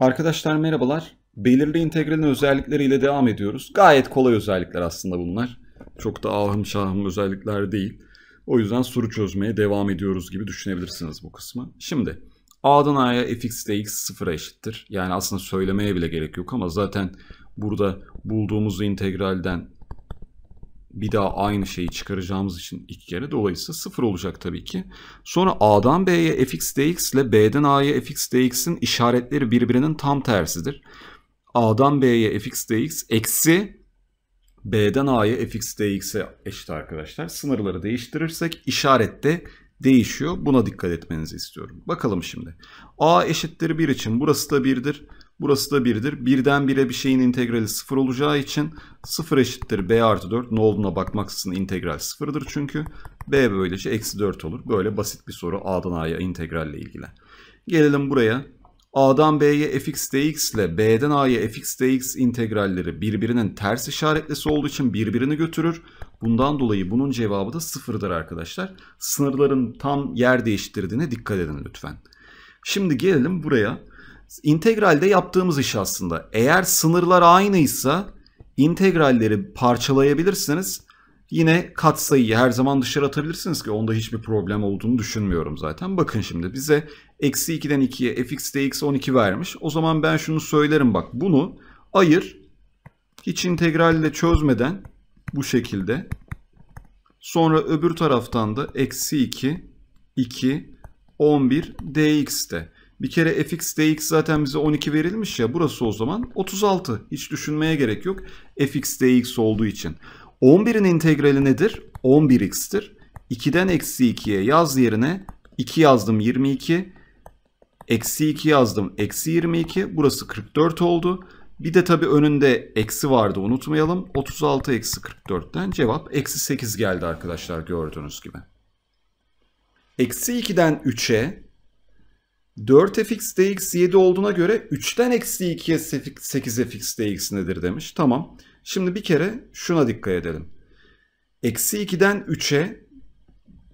Arkadaşlar merhabalar. Belirli integralin özellikleriyle devam ediyoruz. Gayet kolay özellikler aslında bunlar. Çok da ahım şahım özellikler değil. O yüzden soru çözmeye devam ediyoruz gibi düşünebilirsiniz bu kısmı. Şimdi A'dan A'ya fx x sıfıra eşittir. Yani aslında söylemeye bile gerek yok ama zaten burada bulduğumuz integralden bir daha aynı şeyi çıkaracağımız için iki kere dolayısıyla sıfır olacak tabii ki. Sonra A'dan B'ye fx dx ile B'den A'ya fx dx'in işaretleri birbirinin tam tersidir. A'dan B'ye fx dx eksi B'den A'ya fx dx'e eşit arkadaşlar. Sınırları değiştirirsek işaret de değişiyor. Buna dikkat etmenizi istiyorum. Bakalım şimdi. A eşittir 1 için burası da 1'dir. Burası da 1'dir. Birden bire bir şeyin integrali 0 olacağı için 0 eşittir b artı 4. Ne olduğuna bakmaksızın integral 0'dır çünkü. b böylece eksi 4 olur. Böyle basit bir soru a'dan a'ya integralle ilgili. Gelelim buraya. A'dan B'ye fx dx ile B'den A'ya fx dx integralleri birbirinin ters işaretlisi olduğu için birbirini götürür. Bundan dolayı bunun cevabı da sıfırdır arkadaşlar. Sınırların tam yer değiştirdiğine dikkat edin lütfen. Şimdi gelelim buraya integralde yaptığımız iş aslında. Eğer sınırlar aynıysa integralleri parçalayabilirsiniz. Yine katsayıyı her zaman dışarı atabilirsiniz ki onda hiçbir problem olduğunu düşünmüyorum zaten. Bakın şimdi bize eksi 2'den 2'ye fx dx 12 vermiş. O zaman ben şunu söylerim bak bunu ayır hiç integralle çözmeden bu şekilde. Sonra öbür taraftan da eksi 2, 2, 11 dx de. Bir kere fx dx zaten bize 12 verilmiş ya burası o zaman 36. Hiç düşünmeye gerek yok fx dx olduğu için. 11'in integrali nedir? 11x'tir. 2'den eksi 2'ye yaz yerine 2 yazdım 22. Eksi 2 yazdım eksi 22. Burası 44 oldu. Bir de tabii önünde eksi vardı unutmayalım. 36 eksi 44'ten cevap eksi 8 geldi arkadaşlar gördüğünüz gibi. Eksi 2'den 3'e 4fx dx 7 olduğuna göre 3'ten eksi 2'ye 8fx dx nedir demiş. Tamam. Şimdi bir kere şuna dikkat edelim. Eksi 2'den 3'e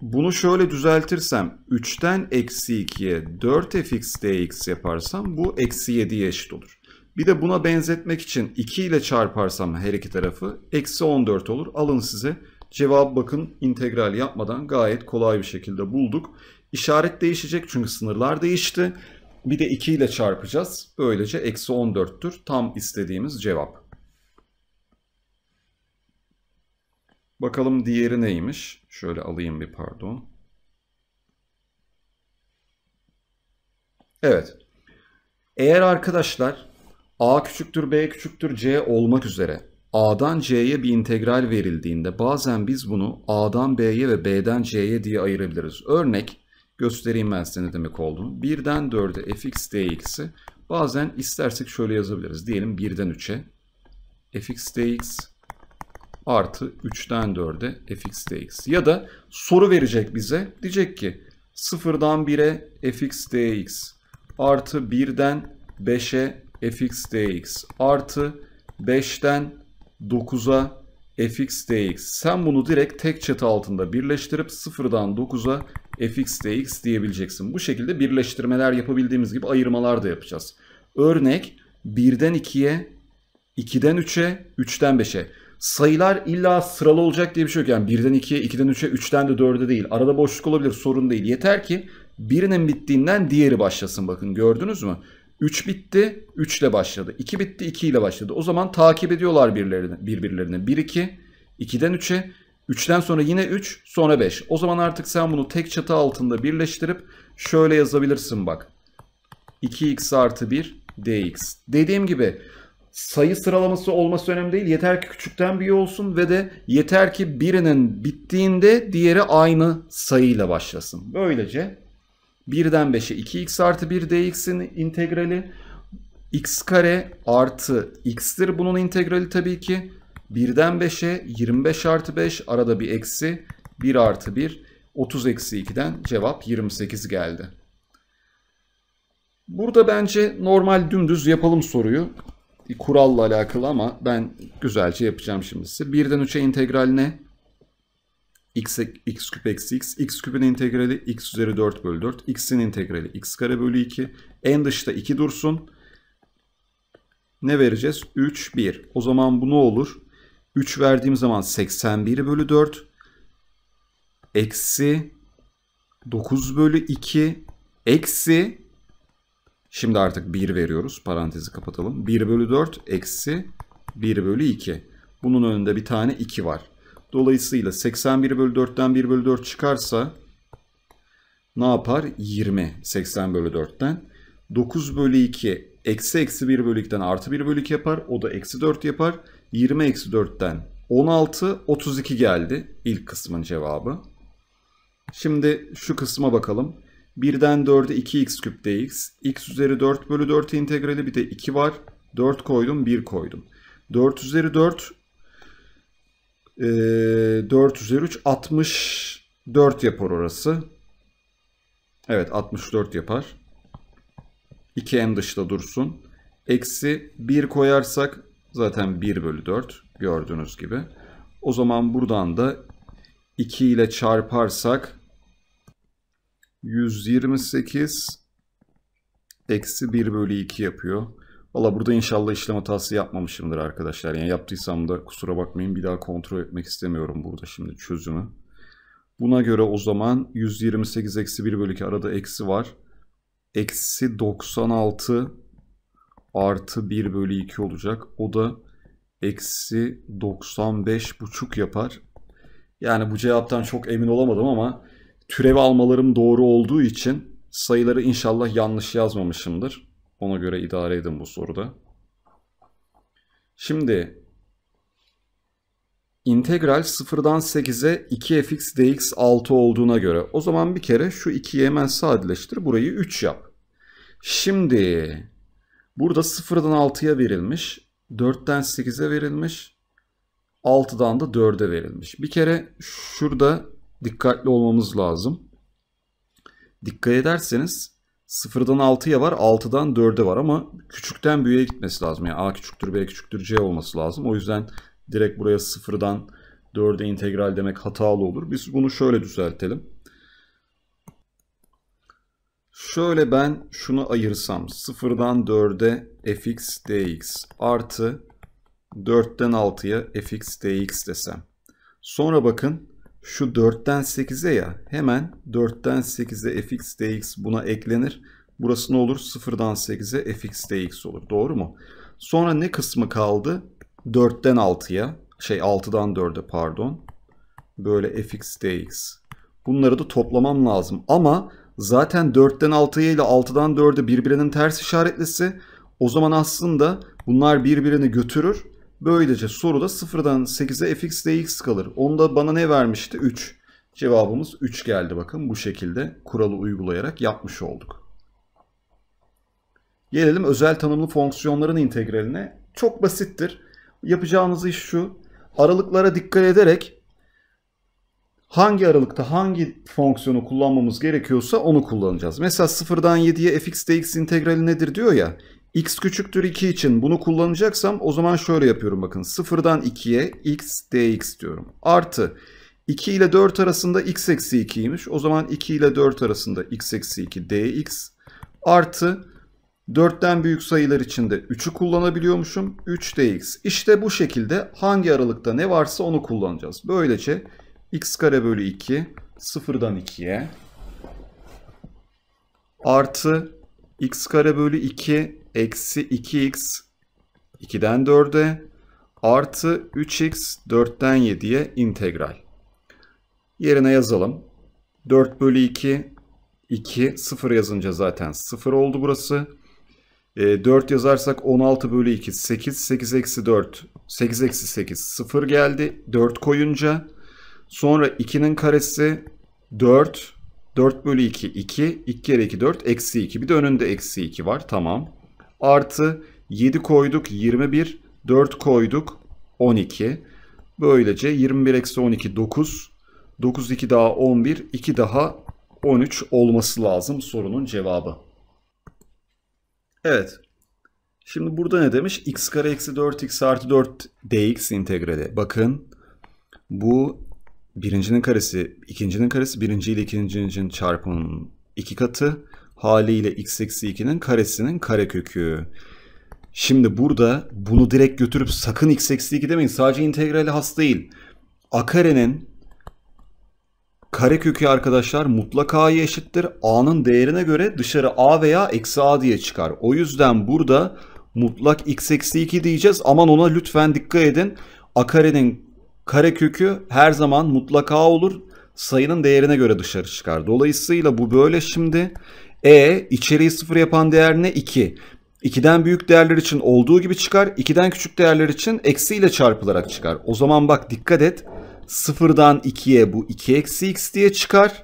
bunu şöyle düzeltirsem 3'ten eksi 2'ye 4fx dx yaparsam bu eksi 7'ye eşit olur. Bir de buna benzetmek için 2 ile çarparsam her iki tarafı eksi 14 olur. Alın size Cevap bakın integral yapmadan gayet kolay bir şekilde bulduk. İşaret değişecek çünkü sınırlar değişti. Bir de 2 ile çarpacağız. Böylece eksi 14'tür. Tam istediğimiz cevap. Bakalım diğeri neymiş? Şöyle alayım bir pardon. Evet. Eğer arkadaşlar A küçüktür B küçüktür C olmak üzere A'dan C'ye bir integral verildiğinde bazen biz bunu A'dan B'ye ve B'den C'ye diye ayırabiliriz. Örnek göstereyim ben size ne demek olduğunu. 1'den 4'e fx dx'i bazen istersek şöyle yazabiliriz. Diyelim 1'den 3'e fx dx artı 3'ten 4'e fx dx. Ya da soru verecek bize. Diyecek ki 0'dan 1'e fx dx artı 1'den 5'e fx dx artı 5'ten 9'a fx dx. Sen bunu direkt tek çatı altında birleştirip sıfırdan 9'a fx dx diyebileceksin. Bu şekilde birleştirmeler yapabildiğimiz gibi ayırmalar da yapacağız. Örnek 1'den 2'ye, 2'den 3'e, 3'ten 5'e. Sayılar illa sıralı olacak diye bir şey yok. Yani 1'den 2'ye, 2'den 3'e, 3'ten de 4'e değil. Arada boşluk olabilir sorun değil. Yeter ki birinin bittiğinden diğeri başlasın bakın gördünüz mü? 3 bitti, 3 ile başladı. 2 bitti, 2 ile başladı. O zaman takip ediyorlar birbirlerini. birbirlerini. 1 2, 2'den 3'e, 3'ten sonra yine 3, sonra 5. O zaman artık sen bunu tek çatı altında birleştirip şöyle yazabilirsin bak. 2x artı 1 dx. Dediğim gibi sayı sıralaması olması önemli değil. Yeter ki küçükten büyüğe olsun ve de yeter ki birinin bittiğinde diğeri aynı sayıyla başlasın. Böylece 1'den 5'e 2x artı 1 dx'in integrali x kare artı x'tir bunun integrali tabii ki. 1'den 5'e 25 artı 5 arada bir eksi 1 artı 1 30 eksi 2'den cevap 28 geldi. Burada bence normal dümdüz yapalım soruyu. Kuralla alakalı ama ben güzelce yapacağım şimdi size. 1'den 3'e integral ne? x, x küp eksi x, x küpün integrali x üzeri 4 bölü 4, x'in integrali x kare bölü 2. En dışta 2 dursun. Ne vereceğiz? 3, 1. O zaman bu ne olur? 3 verdiğim zaman 81 bölü 4 eksi 9 bölü 2 eksi şimdi artık 1 veriyoruz. Parantezi kapatalım. 1 bölü 4 eksi 1 bölü 2. Bunun önünde bir tane 2 var. Dolayısıyla 81 bölü 4'ten 1 bölü 4 çıkarsa ne yapar? 20 80 bölü 4'ten. 9 bölü 2 eksi eksi 1 bölü 2'den artı 1 bölü 2 yapar. O da eksi 4 yapar. 20 eksi 4'ten 16 32 geldi ilk kısmın cevabı. Şimdi şu kısma bakalım. 1'den 4'e 2x küp dx. x üzeri 4 bölü 4 integrali bir de 2 var. 4 koydum 1 koydum. 4 üzeri 4 e, ee, 4 üzeri 3 64 yapar orası. Evet 64 yapar. 2 en dışta dursun. Eksi 1 koyarsak zaten 1 bölü 4 gördüğünüz gibi. O zaman buradan da 2 ile çarparsak 128 eksi 1 bölü 2 yapıyor. Valla burada inşallah işlem hatası yapmamışımdır arkadaşlar. Yani yaptıysam da kusura bakmayın bir daha kontrol etmek istemiyorum burada şimdi çözümü. Buna göre o zaman 128 eksi 1 bölü 2 arada eksi var. Eksi 96 artı 1 bölü 2 olacak. O da eksi 95 buçuk yapar. Yani bu cevaptan çok emin olamadım ama türev almalarım doğru olduğu için sayıları inşallah yanlış yazmamışımdır. Ona göre idare edin bu soruda. Şimdi integral 0'dan 8'e 2fx dx 6 olduğuna göre o zaman bir kere şu 2'yi hemen sadeleştir. Burayı 3 yap. Şimdi burada 0'dan 6'ya verilmiş. 4'ten 8'e verilmiş. 6'dan da 4'e verilmiş. Bir kere şurada dikkatli olmamız lazım. Dikkat ederseniz 0'dan 6'ya var, 6'dan 4'e var ama küçükten büyüğe gitmesi lazım. Yani a küçüktür, b küçüktür, c olması lazım. O yüzden direkt buraya 0'dan 4'e integral demek hatalı olur. Biz bunu şöyle düzeltelim. Şöyle ben şunu ayırsam 0'dan 4'e fx dx artı 4'ten 6'ya fx dx desem. Sonra bakın şu 4'ten 8'e ya hemen 4'ten 8'e fx dx buna eklenir. Burası ne olur? 0'dan 8'e fx dx olur. Doğru mu? Sonra ne kısmı kaldı? 4'ten 6'ya şey 6'dan 4'e pardon. Böyle fx dx. Bunları da toplamam lazım. Ama zaten 4'ten 6'ya ile 6'dan 4'e birbirinin ters işaretlisi. O zaman aslında bunlar birbirini götürür. Böylece soruda 0'dan 8'e fx dx kalır. Onda bana ne vermişti? 3. Cevabımız 3 geldi bakın. Bu şekilde kuralı uygulayarak yapmış olduk. Gelelim özel tanımlı fonksiyonların integraline. Çok basittir. Yapacağınız iş şu. Aralıklara dikkat ederek hangi aralıkta hangi fonksiyonu kullanmamız gerekiyorsa onu kullanacağız. Mesela 0'dan 7'ye fx dx integrali nedir diyor ya x küçüktür 2 için bunu kullanacaksam o zaman şöyle yapıyorum bakın. 0'dan 2'ye x dx diyorum. Artı 2 ile 4 arasında x eksi 2'ymiş. O zaman 2 ile 4 arasında x eksi 2 dx artı 4'ten büyük sayılar için de 3'ü kullanabiliyormuşum. 3 dx. İşte bu şekilde hangi aralıkta ne varsa onu kullanacağız. Böylece x kare bölü 2 0'dan 2'ye artı x kare bölü 2 eksi 2x 2'den 4'e artı 3x 4'ten 7'ye integral. Yerine yazalım. 4 bölü 2 2 0 yazınca zaten 0 oldu burası. E, 4 yazarsak 16 bölü 2 8 8 eksi 4 8 eksi 8 0 geldi. 4 koyunca sonra 2'nin karesi 4 4 bölü 2 2 2 kere 2 4 eksi 2 bir de önünde eksi 2 var tamam. Artı 7 koyduk 21. 4 koyduk 12. Böylece 21 eksi 12 9. 9 2 daha 11. 2 daha 13 olması lazım sorunun cevabı. Evet. Şimdi burada ne demiş? x kare eksi 4x artı 4 dx integrali. Bakın bu birincinin karesi, ikincinin karesi, birinci ile ikincinin çarpımının iki katı haliyle x eksi 2'nin karesinin karekökü. Şimdi burada bunu direkt götürüp sakın x eksi 2 demeyin. Sadece integrali has değil. A karenin karekökü arkadaşlar mutlaka a'ya eşittir. A'nın değerine göre dışarı a veya eksi a diye çıkar. O yüzden burada mutlak x eksi 2 diyeceğiz. Aman ona lütfen dikkat edin. A karenin karekökü her zaman mutlak a olur. Sayının değerine göre dışarı çıkar. Dolayısıyla bu böyle şimdi e içeriği sıfır yapan değer ne? 2. 2'den büyük değerler için olduğu gibi çıkar. 2'den küçük değerler için eksi ile çarpılarak çıkar. O zaman bak dikkat et. Sıfırdan 2'ye bu 2 eksi x diye çıkar.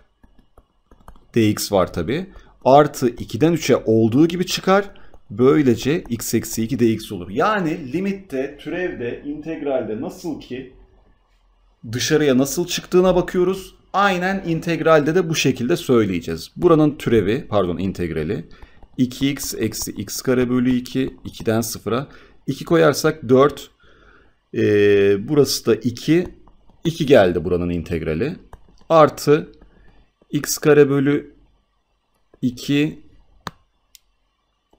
dx var tabi. Artı 2'den 3'e olduğu gibi çıkar. Böylece x eksi 2 dx olur. Yani limitte, türevde, integralde nasıl ki dışarıya nasıl çıktığına bakıyoruz Aynen integralde de bu şekilde söyleyeceğiz. Buranın türevi pardon integrali 2x eksi x kare bölü 2 2'den 0'a 2 koyarsak 4 ee, burası da 2 2 geldi buranın integrali artı x kare bölü 2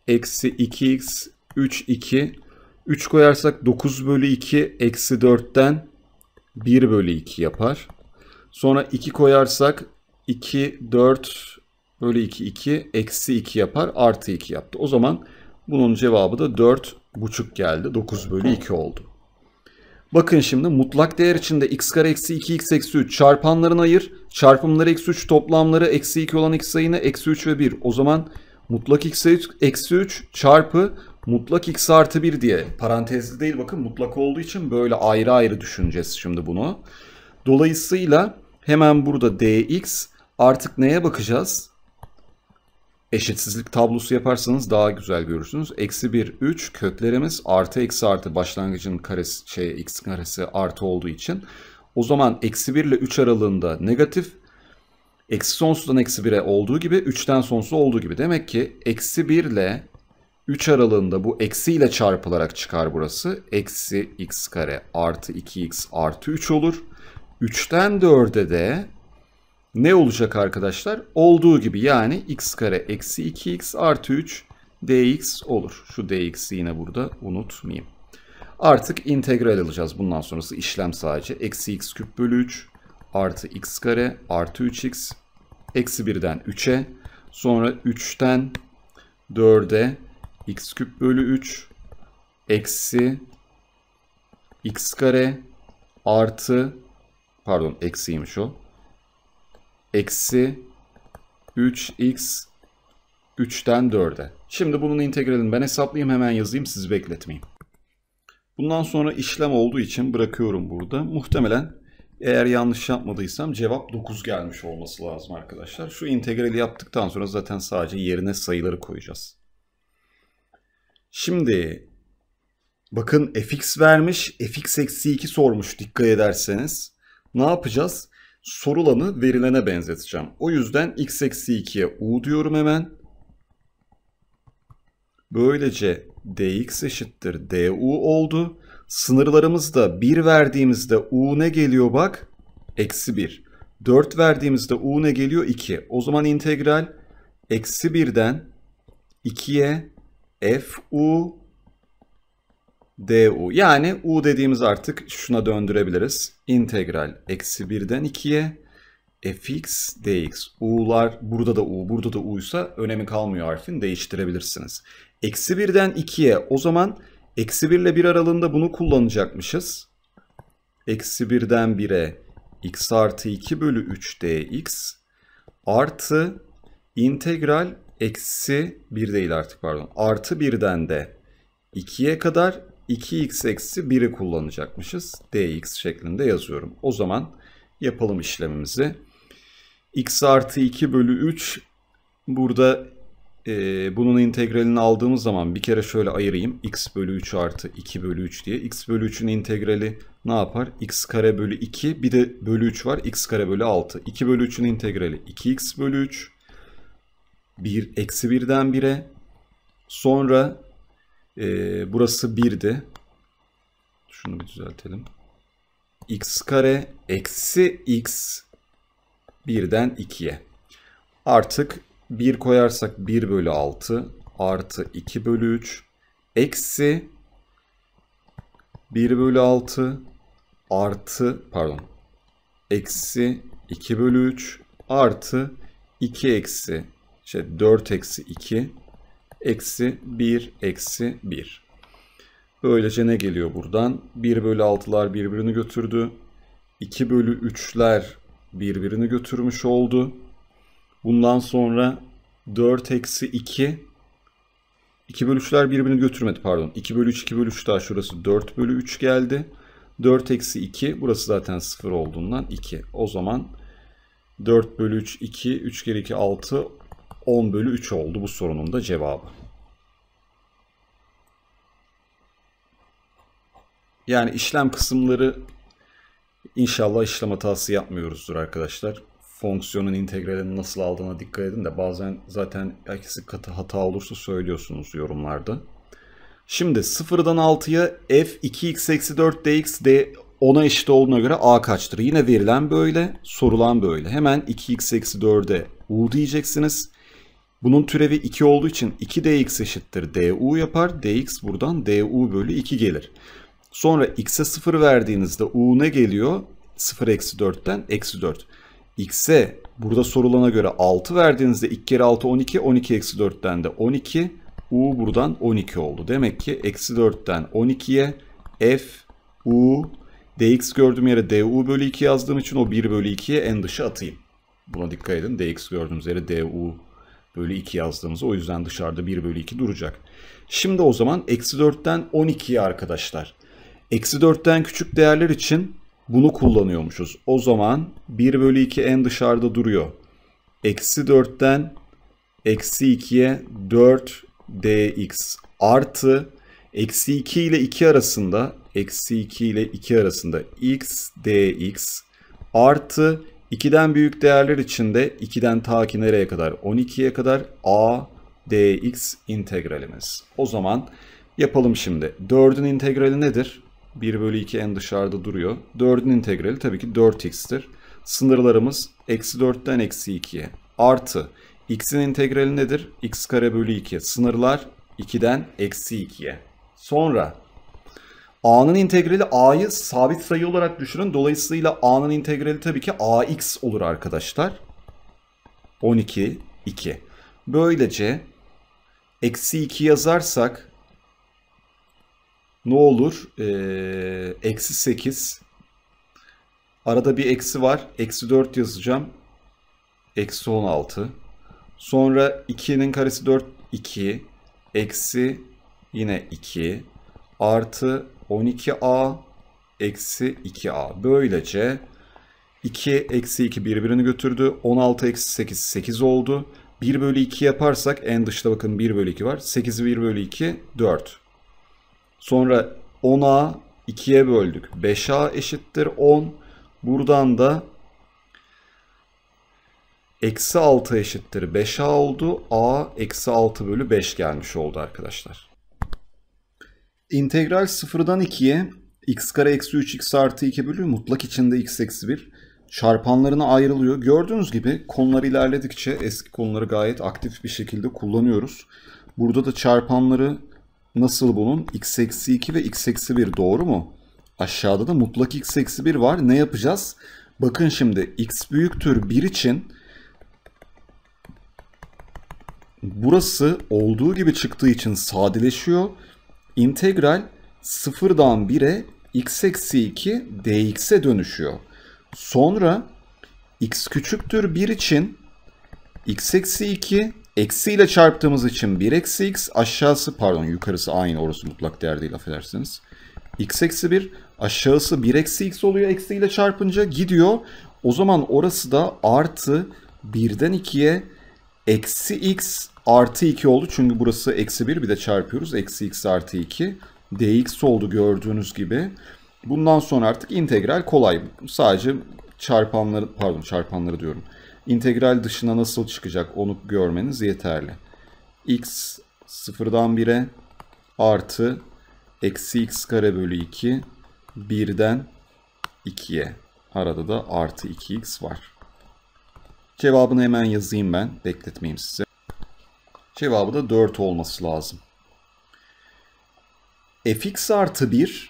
eksi 2x 3 2 3 koyarsak 9 bölü 2 eksi 4'ten 1 bölü 2 yapar. Sonra 2 koyarsak 2, 4 bölü 2, 2 eksi 2 yapar. Artı 2 yaptı. O zaman bunun cevabı da 4 buçuk geldi. 9 bölü 2 oldu. Bakın şimdi mutlak değer içinde x kare eksi 2 x eksi 3 çarpanların ayır. Çarpımları eksi 3 toplamları eksi 2 olan x sayını eksi 3 ve 1. O zaman mutlak x eksi 3 çarpı mutlak x artı 1 diye parantezli değil bakın mutlak olduğu için böyle ayrı ayrı düşüneceğiz şimdi bunu. Dolayısıyla Hemen burada dx artık neye bakacağız? Eşitsizlik tablosu yaparsanız daha güzel görürsünüz. Eksi 1, 3 köklerimiz artı eksi artı başlangıcın karesi, şey, x karesi artı olduğu için. O zaman eksi 1 ile 3 aralığında negatif. Eksi sonsuzdan eksi 1'e olduğu gibi 3'ten sonsuz olduğu gibi. Demek ki eksi 1 ile 3 aralığında bu eksi ile çarpılarak çıkar burası. Eksi x kare artı 2x artı 3 olur. 3'ten 4'e de ne olacak arkadaşlar? Olduğu gibi yani x kare eksi 2x artı 3 dx olur. Şu dx'i yine burada unutmayayım. Artık integral alacağız. Bundan sonrası işlem sadece. Eksi x küp bölü 3 artı x kare artı 3x eksi 1'den 3'e sonra 3'ten 4'e x küp bölü 3 eksi x kare artı pardon eksiymiş o. Eksi 3x 3'ten 4'e. Şimdi bunun integralini ben hesaplayayım hemen yazayım sizi bekletmeyeyim. Bundan sonra işlem olduğu için bırakıyorum burada. Muhtemelen eğer yanlış yapmadıysam cevap 9 gelmiş olması lazım arkadaşlar. Şu integrali yaptıktan sonra zaten sadece yerine sayıları koyacağız. Şimdi bakın fx vermiş. fx eksi 2 sormuş dikkat ederseniz ne yapacağız? Sorulanı verilene benzeteceğim. O yüzden x eksi 2'ye u diyorum hemen. Böylece dx eşittir du oldu. Sınırlarımızda 1 verdiğimizde u ne geliyor bak? Eksi 1. 4 verdiğimizde u ne geliyor? 2. O zaman integral eksi 1'den 2'ye f u du. Yani u dediğimiz artık şuna döndürebiliriz. İntegral eksi 1'den 2'ye fx dx. u'lar burada da u, burada da uysa önemi kalmıyor harfin değiştirebilirsiniz. Eksi 1'den 2'ye o zaman eksi 1 ile 1 aralığında bunu kullanacakmışız. Eksi 1'den 1'e x artı 2 bölü 3 dx artı integral eksi 1 değil artık pardon artı 1'den de 2'ye kadar 2x eksi 1'i kullanacakmışız. dx şeklinde yazıyorum. O zaman yapalım işlemimizi. x artı 2 bölü 3 burada e, bunun integralini aldığımız zaman bir kere şöyle ayırayım. x bölü 3 artı 2 bölü 3 diye. x bölü 3'ün integrali ne yapar? x kare bölü 2 bir de bölü 3 var. x kare bölü 6. 2 bölü 3'ün integrali 2x bölü 3. 1 eksi 1'den 1'e. Sonra ee, burası 1'di. Şunu bir düzeltelim. x kare eksi x 1'den 2'ye. Artık 1 koyarsak 1 bölü 6 artı 2 bölü 3 eksi 1 bölü 6 artı pardon eksi 2 bölü 3 artı 2 eksi şey 4 eksi 2 Eksi 1 eksi 1. Böylece ne geliyor buradan? 1 bölü 6'lar birbirini götürdü. 2 bölü 3'ler birbirini götürmüş oldu. Bundan sonra 4 eksi 2 2 bölü 3'ler birbirini götürmedi pardon. 2 bölü 3 2 bölü 3 daha şurası 4 bölü 3 geldi. 4 eksi 2 burası zaten 0 olduğundan 2. O zaman 4 bölü 3 2 3 kere 2 6 10 bölü 3 oldu bu sorunun da cevabı. Yani işlem kısımları inşallah işlem hatası yapmıyoruzdur arkadaşlar. Fonksiyonun integralini nasıl aldığına dikkat edin de bazen zaten herkesi katı hata olursa söylüyorsunuz yorumlarda. Şimdi 0'dan 6'ya f 2x eksi 4 dx de 10'a eşit olduğuna göre a kaçtır? Yine verilen böyle, sorulan böyle. Hemen 2x eksi 4'e u diyeceksiniz. Bunun türevi 2 olduğu için 2dx eşittir du yapar. dx buradan du bölü 2 gelir. Sonra x'e 0 verdiğinizde u ne geliyor? 0 eksi 4'ten eksi 4. x'e burada sorulana göre 6 verdiğinizde 2 kere 6 12. 12 eksi 4'ten de 12. u buradan 12 oldu. Demek ki eksi 4'ten 12'ye f u dx gördüğüm yere du bölü 2 yazdığım için o 1 bölü 2'ye en dışı atayım. Buna dikkat edin. dx gördüğümüz yere du bölü 2 yazdığımızda o yüzden dışarıda 1 bölü 2 duracak. Şimdi o zaman eksi 4'ten 12'ye arkadaşlar. Eksi 4'ten küçük değerler için bunu kullanıyormuşuz. O zaman 1 bölü 2 en dışarıda duruyor. Eksi 4'ten eksi 2'ye 4 dx artı eksi 2 ile 2 arasında eksi 2 ile 2 arasında x dx artı 2'den büyük değerler için de 2'den ta ki nereye kadar? 12'ye kadar a dx integralimiz. O zaman yapalım şimdi. 4'ün integrali nedir? 1 bölü 2 en dışarıda duruyor. 4'ün integrali tabii ki 4x'tir. Sınırlarımız eksi 4'ten eksi 2'ye. Artı x'in integrali nedir? x kare bölü 2. Sınırlar 2'den eksi 2'ye. Sonra A'nın integrali A'yı sabit sayı olarak düşünün. Dolayısıyla A'nın integrali tabii ki AX olur arkadaşlar. 12, 2. Böylece eksi 2 yazarsak ne olur? Ee, eksi 8. Arada bir eksi var. Eksi 4 yazacağım. Eksi 16. Sonra 2'nin karesi 4, 2. Eksi yine 2. Artı 12a eksi 2a. Böylece 2 eksi 2 birbirini götürdü. 16 eksi 8 8 oldu. 1 bölü 2 yaparsak en dışta bakın 1 bölü 2 var. 8 1 bölü 2 4. Sonra 10a 2'ye böldük. 5a eşittir 10. Buradan da eksi 6 eşittir 5a oldu. a eksi 6 bölü 5 gelmiş oldu arkadaşlar. İntegral sıfırdan 2'ye x kare eksi 3 x artı 2 bölü mutlak içinde x eksi 1 çarpanlarına ayrılıyor. Gördüğünüz gibi konular ilerledikçe eski konuları gayet aktif bir şekilde kullanıyoruz. Burada da çarpanları nasıl bulun? x eksi 2 ve x eksi 1 doğru mu? Aşağıda da mutlak x eksi 1 var. Ne yapacağız? Bakın şimdi x büyüktür 1 için burası olduğu gibi çıktığı için sadeleşiyor integral sıfırdan 1'e x eksi 2 dx'e dönüşüyor. Sonra x küçüktür 1 için x eksi 2 ile çarptığımız için 1 eksi x aşağısı pardon yukarısı aynı orası mutlak değer değil affedersiniz. x eksi 1 aşağısı 1 eksi x oluyor eksi ile çarpınca gidiyor. O zaman orası da artı 1'den 2'ye eksi x Artı 2 oldu çünkü burası eksi 1 bir de çarpıyoruz. Eksi x artı 2 dx oldu gördüğünüz gibi. Bundan sonra artık integral kolay. Sadece çarpanları pardon çarpanları diyorum. İntegral dışına nasıl çıkacak onu görmeniz yeterli. x sıfırdan 1'e artı eksi x kare bölü 2 1'den 2'ye. Arada da artı 2x var. Cevabını hemen yazayım ben. Bekletmeyeyim size. Cevabı da 4 olması lazım. fx artı 1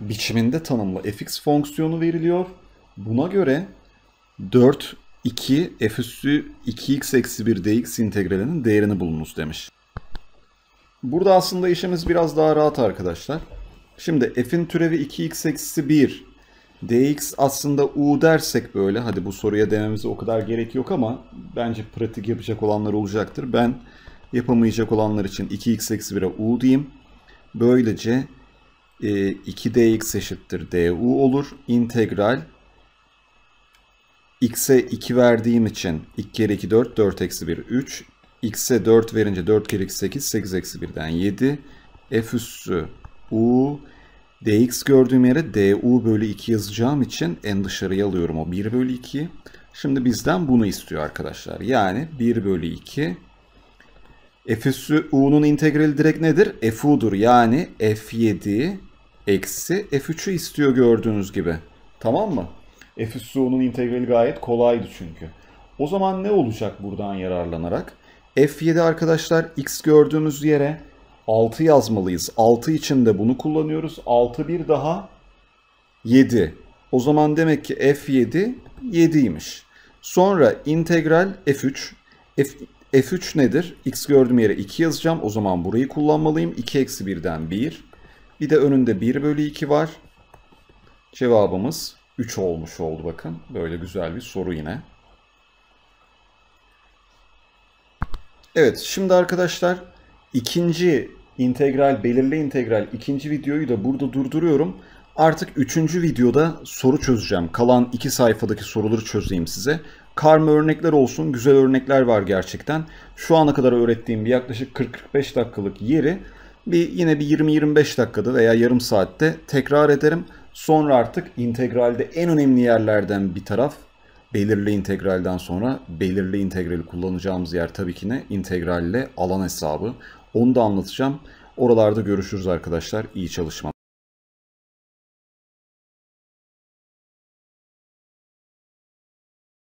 biçiminde tanımlı fx fonksiyonu veriliyor. Buna göre 4, 2, f üssü 2x eksi 1 dx integralinin değerini bulunuz demiş. Burada aslında işimiz biraz daha rahat arkadaşlar. Şimdi f'in türevi 2x eksi 1 dx aslında u dersek böyle hadi bu soruya dememize o kadar gerek yok ama bence pratik yapacak olanlar olacaktır. Ben Yapamayacak olanlar için 2x eksi 1'e u diyeyim. Böylece 2dx e, eşittir du olur. İntegral x'e 2 verdiğim için 2 kere 2 4, 4 eksi 1 3. x'e 4 verince 4 kere 2 8, 8 eksi 1'den 7. f üssü u dx gördüğüm yere du bölü 2 yazacağım için en dışarıya alıyorum o 1 bölü 2'yi. Şimdi bizden bunu istiyor arkadaşlar. Yani 1 bölü 2 f üssü u'nun integrali direkt nedir? f u'dur. Yani f7 eksi f3'ü istiyor gördüğünüz gibi. Tamam mı? f üssü u'nun integrali gayet kolaydı çünkü. O zaman ne olacak buradan yararlanarak? f7 arkadaşlar x gördüğümüz yere 6 yazmalıyız. 6 için de bunu kullanıyoruz. 6 bir daha 7. O zaman demek ki f7 7'ymiş. Sonra integral f3 f F3 nedir? X gördüğüm yere 2 yazacağım. O zaman burayı kullanmalıyım. 2 eksi 1'den 1. Bir de önünde 1 bölü 2 var. Cevabımız 3 olmuş oldu bakın. Böyle güzel bir soru yine. Evet şimdi arkadaşlar ikinci integral belirli integral ikinci videoyu da burada durduruyorum. Artık üçüncü videoda soru çözeceğim. Kalan iki sayfadaki soruları çözeyim size karma örnekler olsun güzel örnekler var gerçekten. Şu ana kadar öğrettiğim bir yaklaşık 40-45 dakikalık yeri bir yine bir 20-25 dakikada veya yarım saatte tekrar ederim. Sonra artık integralde en önemli yerlerden bir taraf belirli integralden sonra belirli integrali kullanacağımız yer tabii ki ne? integralle alan hesabı. Onu da anlatacağım. Oralarda görüşürüz arkadaşlar. İyi çalışmalar.